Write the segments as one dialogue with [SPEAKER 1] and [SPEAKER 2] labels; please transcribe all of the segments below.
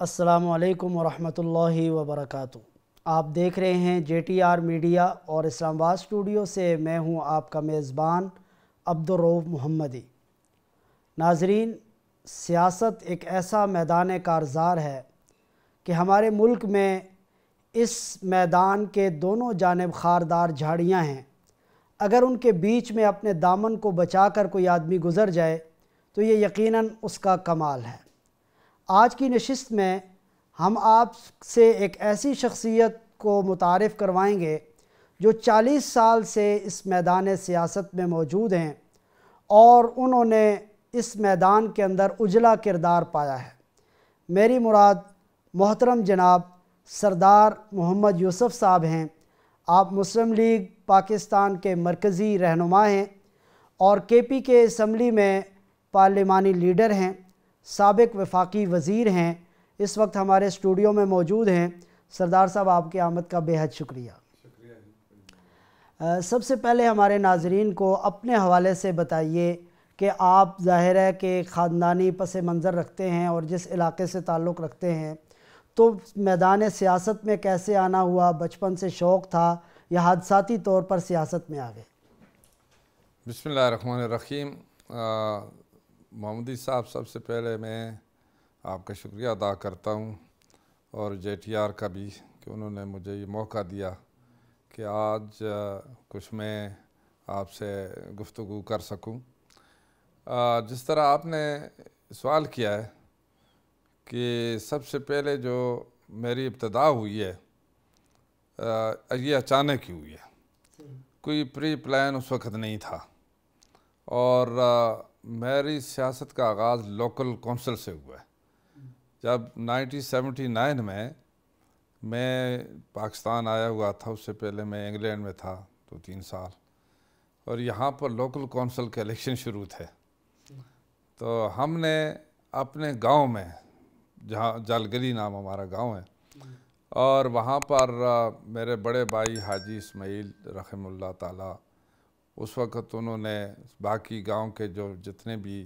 [SPEAKER 1] असलकम वरहमल वबरक आप देख रहे हैं जे टी आर मीडिया और इस्लामाबाद स्टूडियो से मैं हूं आपका मेज़बान अब्दुलरूफ़ मोहम्मदी नाजरीन सियासत एक ऐसा मैदान कारजार है कि हमारे मुल्क में इस मैदान के दोनों जानब खारदार झाड़ियाँ हैं अगर उनके बीच में अपने दामन को बचाकर कोई आदमी गुज़र जाए तो ये यकीनन उसका कमाल है आज की नशस्त में हम आप से एक ऐसी शख्सियत को मुतारफ़ करवाएंगे जो 40 साल से इस मैदान सियासत में मौजूद हैं और उन्होंने इस मैदान के अंदर उजला किरदार पाया है मेरी मुराद मोहतरम जनाब सरदार मोहम्मद यूसुफ साहब हैं आप मुस्लिम लीग पाकिस्तान के मरकज़ी रहनुमा हैं और के पी के इसम्बली में पार्लिमानी लीडर हैं सबक वफाकी वज़ी हैं इस वक्त हमारे स्टूडियो में मौजूद हैं सरदार साहब आपके आमद का बेहद शुक्रिया, सबसे पहले हमारे नाजरीन को अपने हवाले से बताइए कि आप ज़ाहिर है कि ख़ानदानी पस मंज़र रखते हैं और जिस इलाके से ताल्लुक़ रखते हैं तो मैदान सियासत में कैसे आना हुआ बचपन से शौक़ था या हादसाती तौर पर सियासत में आ गए
[SPEAKER 2] बसमीम मोहम्मदी साहब सबसे पहले मैं आपका शुक्रिया अदा करता हूँ और जे टी आर का भी कि उन्होंने मुझे ये मौका दिया कि आज कुछ मैं आपसे गुफ्तु कर सकूं जिस तरह आपने सवाल किया है कि सबसे पहले जो मेरी इब्तदा हुई है आ, ये अचानक ही हुई है कोई प्री प्लान उस वक़्त नहीं था और आ, मेरी सियासत का आगाज़ लोकल कौंसल से हुआ है जब 1979 में मैं पाकिस्तान आया हुआ था उससे पहले मैं इंग्लैंड में था दो तो तीन साल और यहाँ पर लोकल कौंसल के इलेक्शन शुरू थे तो हमने अपने गांव में जहाँ जालगरी नाम हमारा गांव है और वहाँ पर मेरे बड़े भाई हाजी इसमाइल रखमल्ला ताला उस वक़्त उन्होंने बाकी गांव के जो जितने भी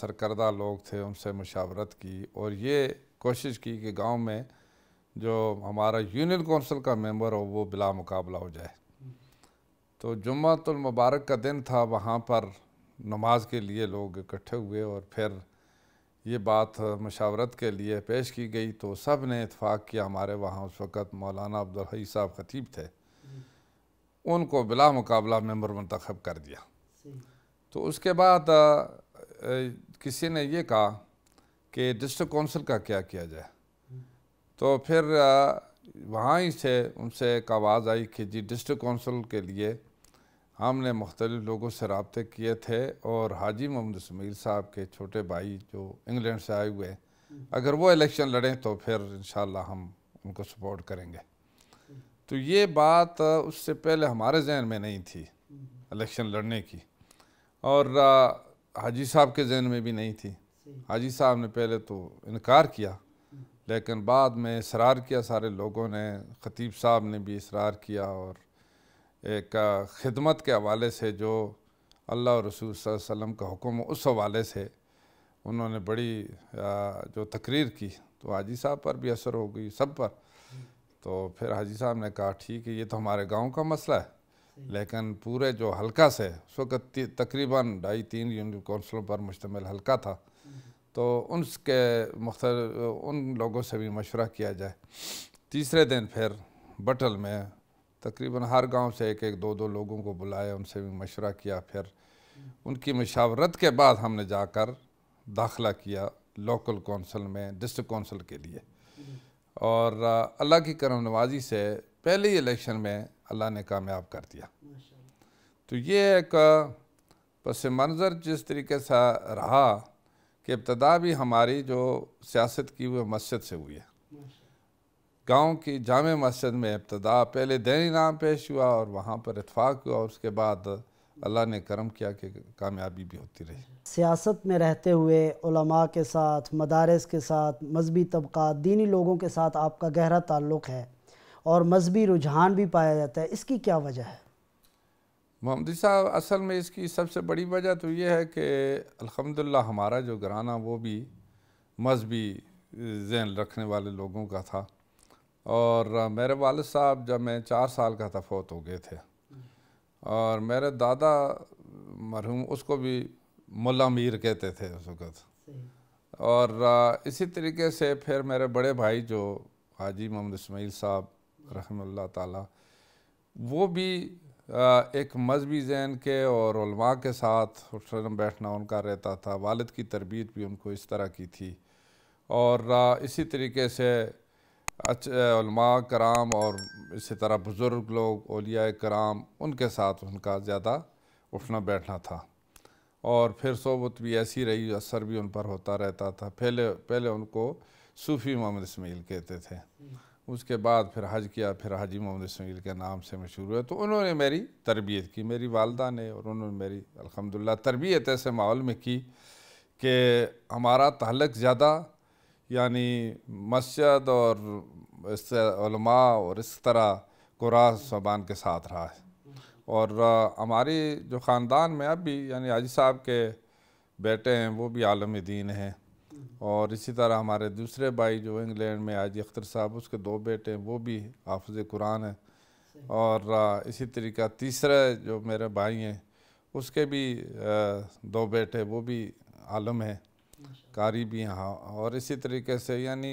[SPEAKER 2] सरकर्दा लोग थे उनसे मशावरत की और ये कोशिश की कि गांव में जो हमारा यूनियन कौंसिल का मेंबर हो वो बिला मुकाबला हो जाए तो जुम्मतुलमबारक का दिन था वहाँ पर नमाज के लिए लोग इकट्ठे हुए और फिर ये बात मशावरत के लिए पेश की गई तो सब ने इतफ़ाक़ किया हमारे वहाँ उस वक़्त मौलाना अब्दुल साहब खतीब थे उनको बिला मुकाबला मेम्बर मंतखब कर दिया तो उसके बाद आ, आ, किसी ने ये कहा कि डिस्ट्रिक्ट कौंसिल का क्या किया जाए हम्म। तो फिर वहाँ ही से उनसे एक आवाज़ आई कि जी डिस्ट्रिक्ट कौंसिल के लिए हमने मुख्तलिफ़ लोगों से रबते किए थे और हाजी मोहम्मद इसमील साहब के छोटे भाई जो इंग्लैंड से आए हुए हम्म। अगर वो इलेक्शन लड़ें तो फिर इन हम उनको सपोर्ट करेंगे तो ये बात उससे पहले हमारे जहन में नहीं थी इलेक्शन लड़ने की और हाजी साहब के जहन में भी नहीं थी हाजी साहब ने पहले तो इनकार किया लेकिन बाद में इसरार किया सारे लोगों ने ख़तीब साहब ने भी इसरार किया और एक खिदमत के हवाले से जो अल्लाह रसूल वसम का हुक्म उस हवाले से उन्होंने बड़ी जो तकरीर की तो हाजी साहब पर भी असर हो गई सब पर तो फिर हाजी साहब ने कहा ठीक है ये तो हमारे गांव का मसला है लेकिन पूरे जो हल्का से उस वक्त तकरीबन ढाई तीन यूनिट कौंसलों पर मुश्तमिल हल्का था हम्म। तो उनके मख्त उन लोगों से भी मशवरा किया जाए तीसरे दिन फिर बटल में तकरीबन हर गांव से एक एक दो दो लोगों को बुलाया उनसे भी मशवरा किया फिर हम्म। उनकी मशावरत के बाद हमने जाकर दाखिला किया लोकल कौंसिल में डिस्ट्रिक्ट कौंसिल के लिए हम्म। और अल्लाह की करम नवाजी से पहले ही इलेक्शन में अल्लाह ने कामयाब कर दिया तो ये एक पस मंज़र जिस तरीके से रहा कि इब्तदा भी हमारी जो सियासत की हुई मस्जिद से हुई है गांव की जाम मस्जिद में इब्तदा पहले दैनी नाम पेश हुआ और वहाँ पर इतफाक़ हुआ उसके बाद अल्लाह ने करम किया कि कामयाबी भी होती रही
[SPEAKER 1] सियासत में रहते हुए के साथ मदारस के साथ मजहबी तबका दीनी लोगों के साथ आपका गहरा ताल्लुक़ है और मजहबी रुझान भी पाया जाता है इसकी क्या वजह है
[SPEAKER 2] मोहम्मद साहब असल में इसकी सबसे बड़ी वजह तो ये है कि अल्हम्दुलिल्लाह हमारा जो घराना वो भी मजहबी जहन रखने वाले लोगों का था और मेरे वालद साहब जब मैं चार साल का था फौत हो गए थे और मेरे दादा मरहूम उसको भी मुला मीर कहते थे उस वक़्त और इसी तरीके से फिर मेरे बड़े भाई जो हाजी मोहम्मद इसमाइल साहब रहमल ताला वो भी एक मजहबी जहन के और के साथ उठना बैठना उनका रहता था वालद की तरबियत भी उनको इस तरह की थी और इसी तरीके से अच्छा कराम और इसी तरह बुज़ुर्ग लोग ओलिया कराम उनके साथ उनका ज़्यादा उठना बैठना था और फिर सोबत भी ऐसी रही असर भी उन पर होता रहता था पहले पहले उनको सूफ़ी मोहम्मद इसमाइल कहते थे उसके बाद फिर हज किया फिर हाजी मोहम्मद इसमाइल के नाम से मशहूर हुए तो उन्होंने मेरी तरबियत की मेरी वालदा ने और उन्होंने मेरी अलहमदिल्ला तरबियत ऐसे माहौल में की कि हमारा तहलक ज़्यादा यानी मस्जिद और इस और इस तरह कुरान सबान के साथ रहा है और हमारी जो ख़ानदान में अब भी यानी आजी साहब के बेटे हैं वो भी आलम दीन हैं और इसी तरह हमारे दूसरे भाई जो इंग्लैंड में आजी अख्तर साहब उसके दो बेटे हैं वो भी हाफज कुरान हैं और इसी तरीका तीसरे जो मेरे भाई हैं उसके भी दो बेटे वो भी आलम हैं कारी भी यहाँ और इसी तरीके से यानी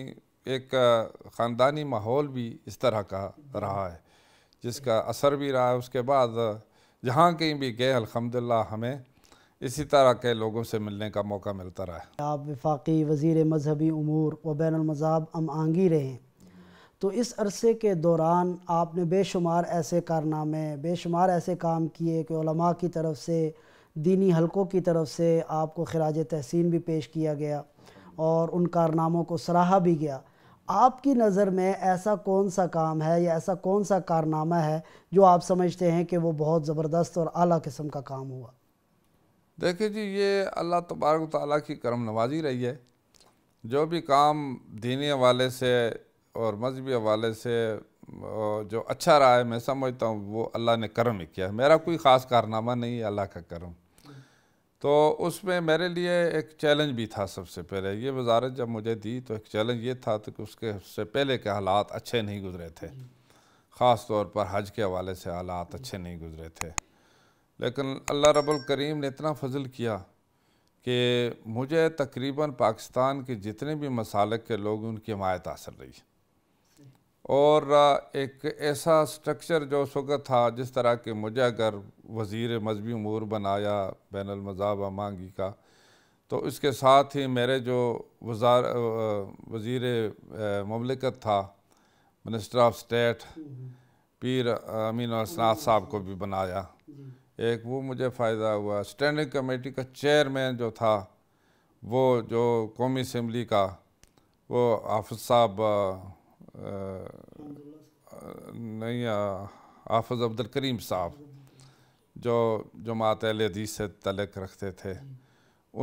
[SPEAKER 2] एक ख़ानदानी माहौल भी इस तरह का रहा है जिसका असर भी रहा है उसके बाद जहाँ कहीं भी गए अलहमदिल्ला हमें इसी तरह के लोगों से मिलने का मौका मिलता रहा है
[SPEAKER 1] आप विफाक़ी वज़ी मजहबी अमूर व बैनमज़ाब अम आंगी रहे हैं तो इस अरसे के दौरान आपने बेशुमार ऐसे कारनामे बेशुमार ऐसे काम किए कि की तरफ से दीनी हलकों की तरफ से आपको खराज तहसीन भी पेश किया गया और उन कारनामों को सराहा भी गया आपकी नज़र में ऐसा कौन सा काम है या ऐसा कौन सा कारनामा है जो आप समझते हैं कि वो बहुत ज़बरदस्त और अली किस्म का काम हुआ
[SPEAKER 2] देखिए जी ये अल्लाह तबारक ताली की करम नवाजी रही है जो भी काम दीनी हवाले से और मजहबी हवाले से जो अच्छा रहा है मैं समझता हूँ वो अल्लाह ने करम ही किया मेरा कोई ख़ास कारनामा नहीं है अल्लाह का करम तो उसमें मेरे लिए एक चैलेंज भी था सबसे पहले ये वजारत जब मुझे दी तो एक चैलेंज ये था तो कि उसके उससे पहले के हालात अच्छे नहीं गुजरे थे ख़ास तौर पर हज के हवाले से हालात अच्छे नहीं गुजरे थे लेकिन अल्लाह रब्बुल करीम ने इतना फजल किया कि मुझे तकरीबन पाकिस्तान के जितने भी मसालक के लोग उनकी हमायत हासिल रही और एक ऐसा स्ट्रक्चर जो उस वक़्त था जिस तरह के मुझे अगर वज़ी मजहबी अमूर बनाया बैन अमजाब मांगी का तो इसके साथ ही मेरे जो वजार वज़ी ममलिकत था मिनिस्टर ऑफ स्टेट पीर अमीन असनाथ साहब को भी बनाया एक वो मुझे फ़ायदा हुआ स्टैंडिंग कमेटी का चेयरमैन जो था वो जो कौमी असम्बली का वो हाफ साहब नहीं हाफज अब्दुल करीम साहब जो जमात अहल हदीस से तलक रखते थे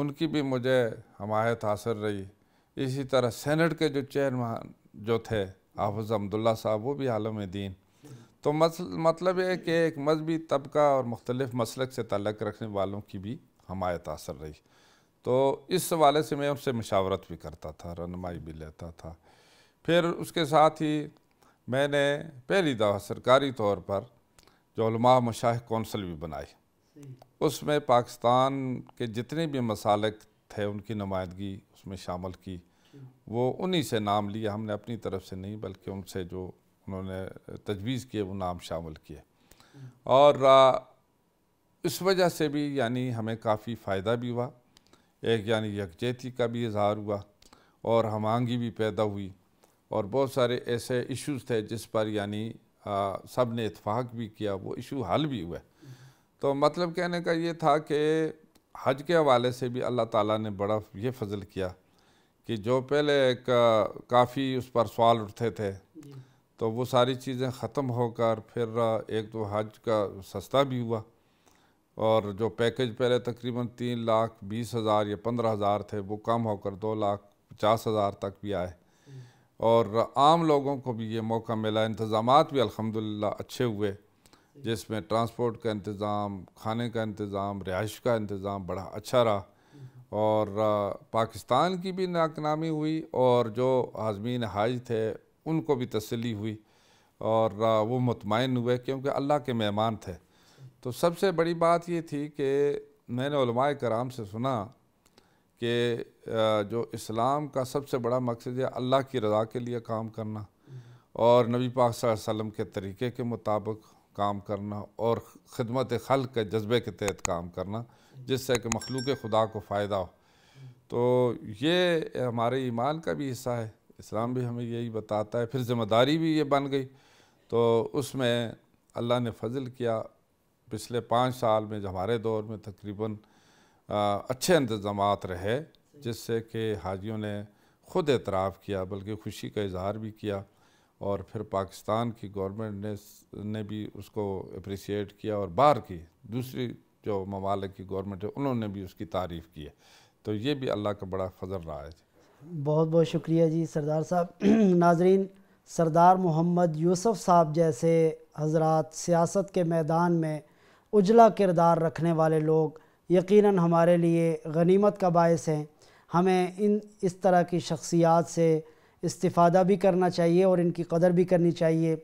[SPEAKER 2] उनकी भी मुझे हमायत हासिल रही इसी तरह सेनेट के जो चेयरमैन जो थे हाफज अब्दुल्ला साहब वो भी आलम दीन तो मतलब ये कि एक मजहबी तबका और मुख्तलिफ़ मसलक से तलक रखने वालों की भी हमायत हासिल रही तो इस हवाले से मैं उनसे मशावरत भी करता था रनमाई भी लेता था फिर उसके साथ ही मैंने पहली दफ़ा सरकारी तौर पर जो मशाह कौंसिल भी बनाई उसमें पाकिस्तान के जितने भी मसालक थे उनकी नुमाइंदगी उसमें शामिल की अच्छा। वो उन्हीं से नाम लिया हमने अपनी तरफ से नहीं बल्कि उनसे जो उन्होंने तजवीज़ किए वो नाम शामिल किए अच्छा। और इस वजह से भी यानी हमें काफ़ी फ़ायदा भी हुआ एक यानी यकजहती का भी इजहार हुआ और हमांगी भी पैदा हुई और बहुत सारे ऐसे इश्यूज थे जिस पर यानी सब ने इतफाक़ भी किया वो इशू हल भी हुए तो मतलब कहने का ये था कि हज के हवाले से भी अल्लाह ताला ने बड़ा ये फजल किया कि जो पहले का, काफ़ी उस पर सवाल उठते थे तो वो सारी चीज़ें ख़त्म होकर फिर एक तो हज का सस्ता भी हुआ और जो पैकेज पहले तकरीबन तीन लाख बीस हज़ार या पंद्रह हज़ार थे वो कम होकर दो लाख पचास हज़ार तक भी आए और आम लोगों को भी ये मौका मिला इंतज़ाम भी अलहमदिल्ला अच्छे हुए जिसमें ट्रांसपोर्ट का इंतज़ाम खाने का इंतज़ाम रिहाइश का इंतज़ाम बड़ा अच्छा रहा और पाकिस्तान की भी नाकनामी हुई और जो आजमीन हाज थे उनको भी तसली हुई और वो मुतमिन हुए क्योंकि अल्लाह के मेहमान थे तो सबसे बड़ी बात ये थी कि मैंने कराम से सुना कि जो इस्लाम का सबसे बड़ा मकसद है अल्लाह की रज़ा के लिए काम करना और नबी पाक वसल्लम के तरीके के मुताबिक काम करना और ख़दमत खल के जज्बे के तहत काम करना जिससे कि मखलूक खुदा को फ़ायदा हो तो ये हमारे ईमान का भी हिस्सा है इस्लाम भी हमें यही बताता है फिर ज़िम्मेदारी भी ये बन गई तो उसमें अल्लाह ने फजल किया पिछले पाँच साल में जो हमारे दौर में तकरीबन अच्छे इंतजाम रहे जिससे कि हाजियों ने ख़ुद एतराफ़ किया बल्कि खुशी का इजहार भी किया और फिर पाकिस्तान की गवर्नमेंट ने ने भी उसको अप्रिसट किया और बाहर की दूसरी जो ममालिक की गवर्नमेंट है उन्होंने भी उसकी तारीफ़ की है तो ये भी अल्लाह का बड़ा फजल रहा है
[SPEAKER 1] बहुत बहुत शुक्रिया जी सरदार साहब नाजरीन सरदार मोहम्मद यूसुफ साहब जैसे हजरत सियासत के मैदान में उजला किरदार रखने वाले लोग यकीनन हमारे लिए गनीमत का बायस हैं हमें इन इस तरह की शख्सियात से इस्तादा भी करना चाहिए और इनकी कदर भी करनी चाहिए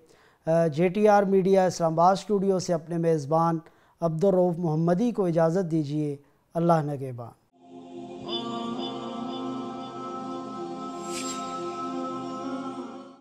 [SPEAKER 1] J T R media Islamabad studio से अपने मेज़बान अब्दुलरऊफ़ मोहम्मदी को इजाज़त दीजिए अल्लाह नगेबान